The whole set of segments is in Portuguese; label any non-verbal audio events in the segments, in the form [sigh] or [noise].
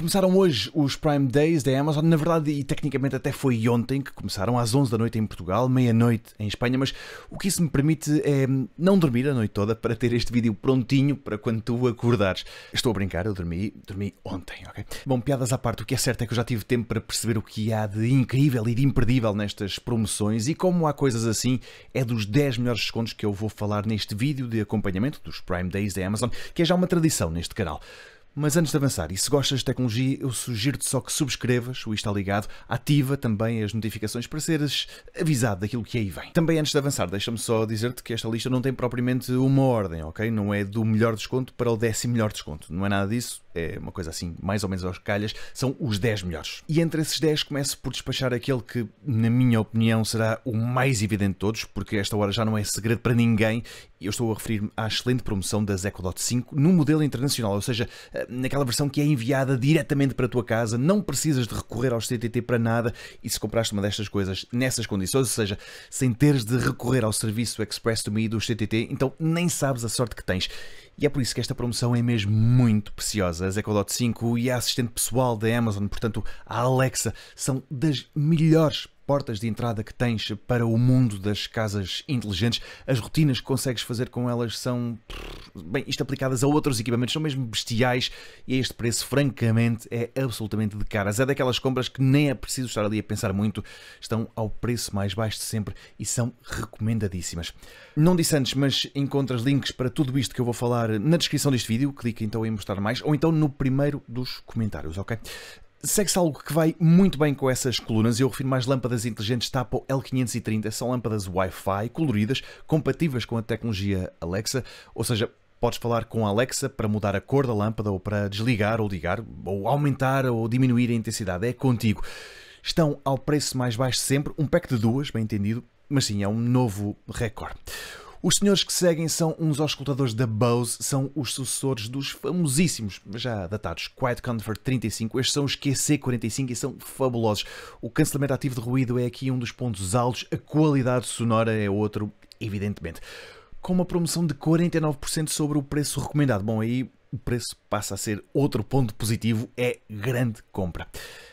Começaram hoje os Prime Days da Amazon, na verdade, e tecnicamente até foi ontem que começaram, às 11 da noite em Portugal, meia-noite em Espanha, mas o que isso me permite é não dormir a noite toda para ter este vídeo prontinho para quando tu acordares. Estou a brincar, eu dormi, dormi ontem, ok? Bom, piadas à parte, o que é certo é que eu já tive tempo para perceber o que há de incrível e de imperdível nestas promoções e como há coisas assim, é dos 10 melhores descontos que eu vou falar neste vídeo de acompanhamento dos Prime Days da Amazon, que é já uma tradição neste canal. Mas antes de avançar, e se gostas de tecnologia, eu sugiro-te só que subscrevas, o Está Ligado, ativa também as notificações para seres avisado daquilo que aí vem. Também antes de avançar, deixa-me só dizer-te que esta lista não tem propriamente uma ordem, ok? Não é do melhor desconto para o décimo melhor desconto, não é nada disso, é uma coisa assim, mais ou menos aos calhas, são os 10 melhores. E entre esses 10 começo por despachar aquele que, na minha opinião, será o mais evidente de todos, porque esta hora já não é segredo para ninguém, eu estou a referir-me à excelente promoção da Dot 5 no modelo internacional, ou seja, eh, naquela versão que é enviada diretamente para a tua casa, não precisas de recorrer aos CTT para nada e se compraste uma destas coisas nessas condições, ou seja, sem teres de recorrer ao serviço Express to Me dos CTT, então nem sabes a sorte que tens. E é por isso que esta promoção é mesmo muito preciosa. A Dot 5 e a assistente pessoal da Amazon, portanto a Alexa, são das melhores portas de entrada que tens para o mundo das casas inteligentes. As rotinas que consegues fazer com elas são bem, isto aplicadas a outros equipamentos são mesmo bestiais e este preço, francamente, é absolutamente de caras. É daquelas compras que nem é preciso estar ali a pensar muito, estão ao preço mais baixo de sempre e são recomendadíssimas. Não disse antes, mas encontras links para tudo isto que eu vou falar na descrição deste vídeo, clica então em mostrar mais, ou então no primeiro dos comentários, ok? segue-se algo que vai muito bem com essas colunas. Eu refiro mais lâmpadas inteligentes Tapo L530. São lâmpadas Wi-Fi, coloridas, compatíveis com a tecnologia Alexa, ou seja, Podes falar com a Alexa para mudar a cor da lâmpada ou para desligar ou ligar, ou aumentar ou diminuir a intensidade. É contigo. Estão ao preço mais baixo sempre, um pack de duas, bem entendido, mas sim, é um novo recorde. Os senhores que seguem são uns auscultadores da Bose, são os sucessores dos famosíssimos, já datados, Quiet Comfort 35. Estes são os QC45 e são fabulosos. O cancelamento ativo de ruído é aqui um dos pontos altos, a qualidade sonora é outro, evidentemente com uma promoção de 49% sobre o preço recomendado. Bom, aí o preço passa a ser outro ponto positivo, é grande compra.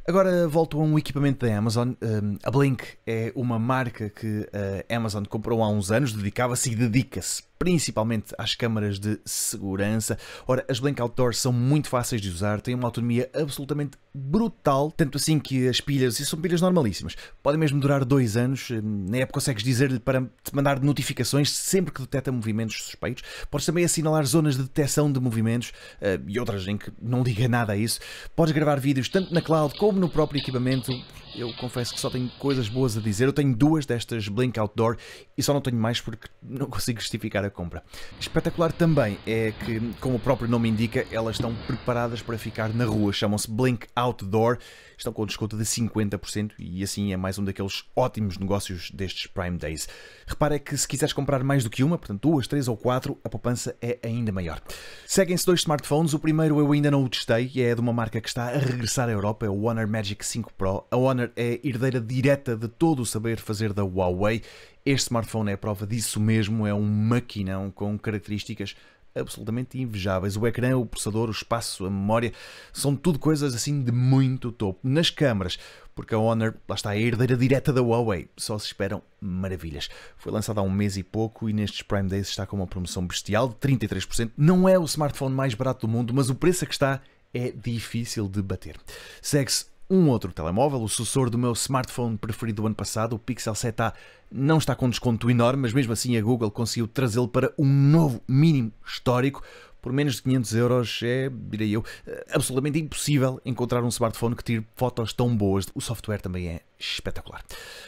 Agora volto a um equipamento da Amazon. Hum, a Blink é uma marca que a eh, Amazon comprou há uns anos, dedicava-se e dedica-se principalmente às câmaras de segurança. Ora, as Blank Outdoor são muito fáceis de usar, têm uma autonomia absolutamente brutal, tanto assim que as pilhas, e são pilhas normalíssimas, podem mesmo durar dois anos, hum, na época consegues dizer-lhe para te mandar notificações sempre que detecta movimentos suspeitos, podes também assinalar zonas de detecção de movimentos hum, e outras em que não liga nada a isso, podes gravar vídeos tanto na cloud como no próprio equipamento, eu confesso que só tenho coisas boas a dizer. Eu tenho duas destas Blink Outdoor e só não tenho mais porque não consigo justificar a compra. Espetacular também é que, como o próprio nome indica, elas estão preparadas para ficar na rua. Chamam-se Blink Outdoor. Estão com desconto de 50% e assim é mais um daqueles ótimos negócios destes Prime Days. repare que se quiseres comprar mais do que uma, portanto duas, três ou quatro, a poupança é ainda maior. Seguem-se dois smartphones. O primeiro eu ainda não o testei e é de uma marca que está a regressar à Europa, é o Honor Magic 5 Pro. A Honor é herdeira direta de todo o saber fazer da Huawei. Este smartphone é a prova disso mesmo, é um maquinão com características absolutamente invejáveis. O ecrã, o processador, o espaço, a memória, são tudo coisas assim de muito topo. Nas câmaras, porque a Honor, lá está, é a herdeira direta da Huawei, só se esperam maravilhas. Foi lançada há um mês e pouco e nestes Prime Days está com uma promoção bestial de 33%. Não é o smartphone mais barato do mundo, mas o preço a que está é difícil de bater. Segue-se um outro telemóvel, o sucessor do meu smartphone preferido do ano passado, o Pixel 7a, não está com desconto enorme, mas mesmo assim a Google conseguiu trazê-lo para um novo mínimo histórico por menos de 500 euros é, direi eu, absolutamente impossível encontrar um smartphone que tire fotos tão boas. O software também é espetacular.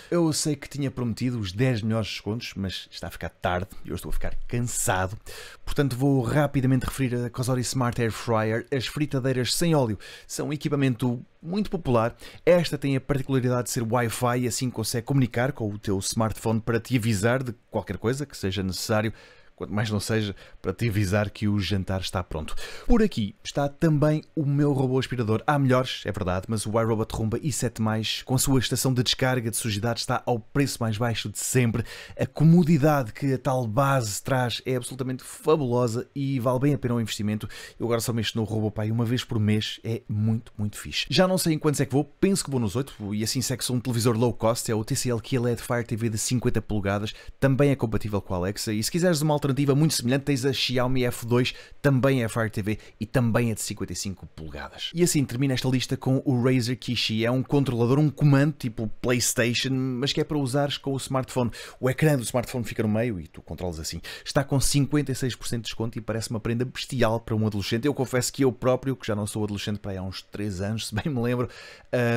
Eu sei que tinha prometido os 10 melhores descontos, mas está a ficar tarde e eu estou a ficar cansado. Portanto, vou rapidamente referir a Cosori Smart Air Fryer. As fritadeiras sem óleo são um equipamento muito popular. Esta tem a particularidade de ser Wi-Fi e assim consegue comunicar com o teu smartphone para te avisar de qualquer coisa que seja necessário quanto mais não seja para te avisar que o jantar está pronto. Por aqui está também o meu robô aspirador. Há melhores, é verdade, mas o iRobot Rumba i7+, com a sua estação de descarga de sujidade, está ao preço mais baixo de sempre. A comodidade que a tal base traz é absolutamente fabulosa e vale bem a pena o investimento. Eu agora só mexo no robô pai uma vez por mês, é muito, muito fixe. Já não sei em quantos é que vou, penso que vou nos 8 e assim segue-se um televisor low cost, é o TCL QLED Fire TV de 50 polegadas, também é compatível com a Alexa e se quiseres uma alternativa alternativa muito semelhante tens a Xiaomi F2, também é Fire TV e também é de 55 polegadas. E assim termina esta lista com o Razer Kishi. É um controlador, um comando tipo PlayStation, mas que é para usares com o smartphone. O ecrã do smartphone fica no meio e tu controlas assim. Está com 56% de desconto e parece uma prenda bestial para um adolescente. Eu confesso que eu próprio, que já não sou adolescente para aí há uns 3 anos, [laughs] se bem me lembro,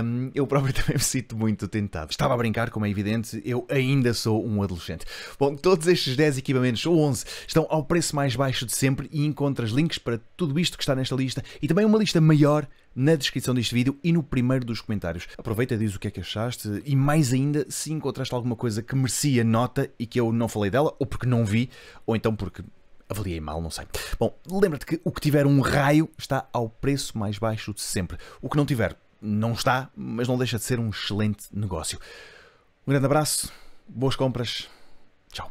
hum, eu próprio [laughs] também me sinto muito tentado. Estava a brincar, como é evidente, eu ainda sou um adolescente. Bom, todos estes 10 equipamentos, ou 11, estão ao preço mais baixo de sempre e encontras links para tudo isto que está nesta lista e também uma lista maior na descrição deste vídeo e no primeiro dos comentários. Aproveita, diz o que é que achaste e mais ainda se encontraste alguma coisa que merecia nota e que eu não falei dela, ou porque não vi, ou então porque avaliei mal, não sei. Bom, lembra-te que o que tiver um raio está ao preço mais baixo de sempre. O que não tiver, não está, mas não deixa de ser um excelente negócio. Um grande abraço, boas compras, tchau.